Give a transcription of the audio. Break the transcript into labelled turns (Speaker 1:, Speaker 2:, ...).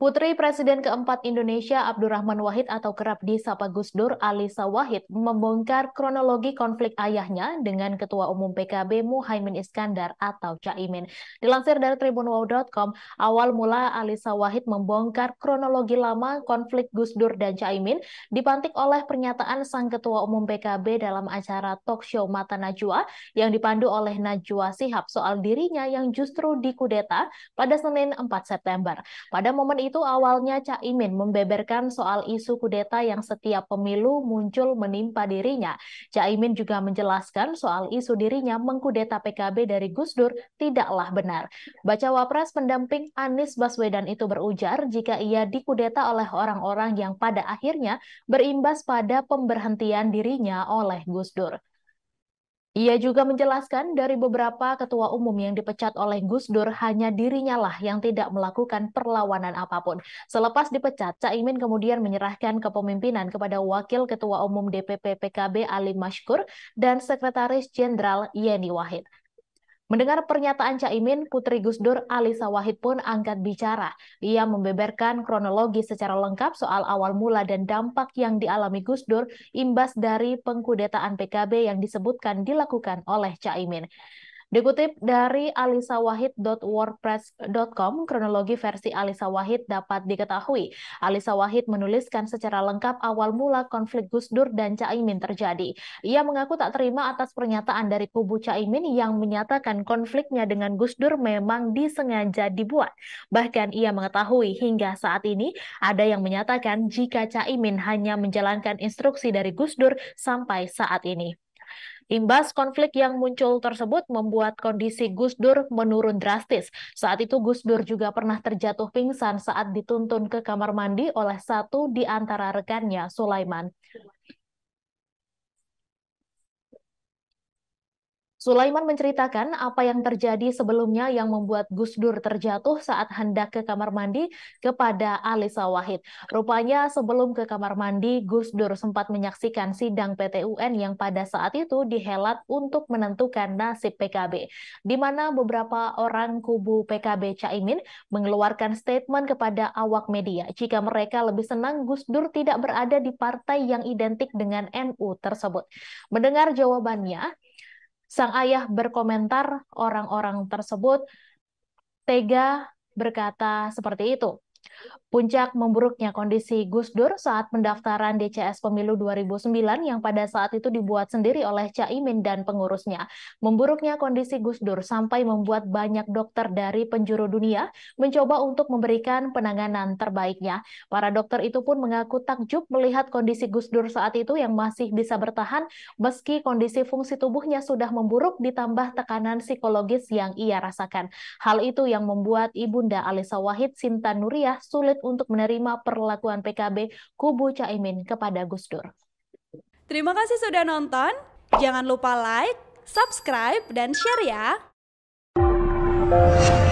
Speaker 1: Putri Presiden keempat Indonesia Abdurrahman Wahid atau kerap disapa Gus Dur Alisa Wahid membongkar kronologi konflik ayahnya dengan Ketua Umum PKB Muhaimin Iskandar atau Caimin. Dilansir dari tribunwow.com, awal mula Alisa Wahid membongkar kronologi lama konflik Gus Dur dan Caimin dipantik oleh pernyataan sang Ketua Umum PKB dalam acara talk show Mata Najwa yang dipandu oleh Najwa Sihab soal dirinya yang justru dikudeta pada Senin 4 September. Pada momen itu itu awalnya Cak Imin membeberkan soal isu kudeta yang setiap pemilu muncul menimpa dirinya. Cak Imin juga menjelaskan soal isu dirinya mengkudeta PKB dari Gus Dur tidaklah benar. Baca Wapres pendamping Anies Baswedan itu berujar jika ia dikudeta oleh orang-orang yang pada akhirnya berimbas pada pemberhentian dirinya oleh Gus Dur. Ia juga menjelaskan dari beberapa ketua umum yang dipecat oleh Gus Dur hanya dirinya lah yang tidak melakukan perlawanan apapun. Selepas dipecat, Caimin kemudian menyerahkan kepemimpinan kepada Wakil Ketua Umum DPP PKB Ali Mashkur dan Sekretaris Jenderal Yeni Wahid. Mendengar pernyataan Caimin, Putri Gusdur Alisa Wahid pun angkat bicara. Ia membeberkan kronologi secara lengkap soal awal mula dan dampak yang dialami Gusdur imbas dari pengkudetaan PKB yang disebutkan dilakukan oleh Caimin. Dikutip dari alisawahid.wordpress.com, kronologi versi Alisa Wahid dapat diketahui. Alisa Wahid menuliskan secara lengkap awal mula konflik Gus Dur dan Caimin terjadi. Ia mengaku tak terima atas pernyataan dari kubu Caimin yang menyatakan konfliknya dengan Gus Dur memang disengaja dibuat. Bahkan ia mengetahui hingga saat ini ada yang menyatakan jika Caimin hanya menjalankan instruksi dari Gus Dur sampai saat ini. Imbas konflik yang muncul tersebut membuat kondisi Gus Dur menurun drastis. Saat itu Gus Dur juga pernah terjatuh pingsan saat dituntun ke kamar mandi oleh satu di antara rekannya, Sulaiman. Sulaiman menceritakan apa yang terjadi sebelumnya yang membuat Gus Dur terjatuh saat hendak ke kamar mandi kepada Alisa Wahid. Rupanya sebelum ke kamar mandi, Gus Dur sempat menyaksikan sidang PTUN yang pada saat itu dihelat untuk menentukan nasib PKB, di mana beberapa orang kubu PKB Caimin mengeluarkan statement kepada awak media jika mereka lebih senang Gus Dur tidak berada di partai yang identik dengan NU tersebut. Mendengar jawabannya, Sang ayah berkomentar orang-orang tersebut tega berkata seperti itu. Puncak memburuknya kondisi Gus Dur saat pendaftaran DCS Pemilu 2009 yang pada saat itu dibuat sendiri oleh Caimin dan pengurusnya. Memburuknya kondisi Gus Dur sampai membuat banyak dokter dari penjuru dunia mencoba untuk memberikan penanganan terbaiknya. Para dokter itu pun mengaku takjub melihat kondisi Gus Dur saat itu yang masih bisa bertahan meski kondisi fungsi tubuhnya sudah memburuk ditambah tekanan psikologis yang ia rasakan. Hal itu yang membuat Ibunda Alisa Wahid Sinta Nuriyah sulit untuk menerima perlakuan PKB kubu Caimin kepada Gus Dur. Terima kasih sudah nonton. Jangan lupa like, subscribe, dan share ya.